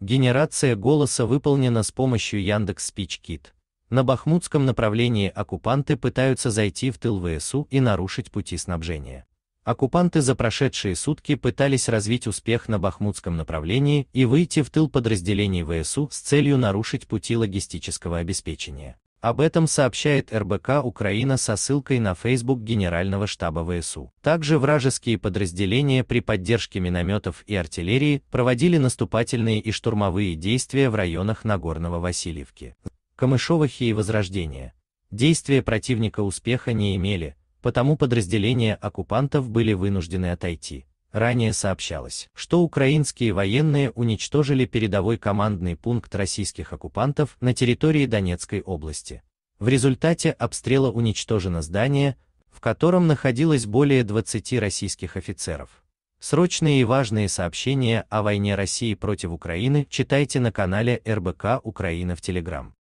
Генерация голоса выполнена с помощью Яндекс Speech На бахмутском направлении оккупанты пытаются зайти в тыл ВСУ и нарушить пути снабжения. Оккупанты за прошедшие сутки пытались развить успех на бахмутском направлении и выйти в тыл подразделений ВСУ с целью нарушить пути логистического обеспечения. Об этом сообщает РБК Украина со ссылкой на Facebook Генерального штаба ВСУ. Также вражеские подразделения при поддержке минометов и артиллерии проводили наступательные и штурмовые действия в районах Нагорного Васильевки, Камышовахи и Возрождения. Действия противника успеха не имели, потому подразделения оккупантов были вынуждены отойти. Ранее сообщалось, что украинские военные уничтожили передовой командный пункт российских оккупантов на территории Донецкой области. В результате обстрела уничтожено здание, в котором находилось более 20 российских офицеров. Срочные и важные сообщения о войне России против Украины читайте на канале РБК Украина в Телеграм.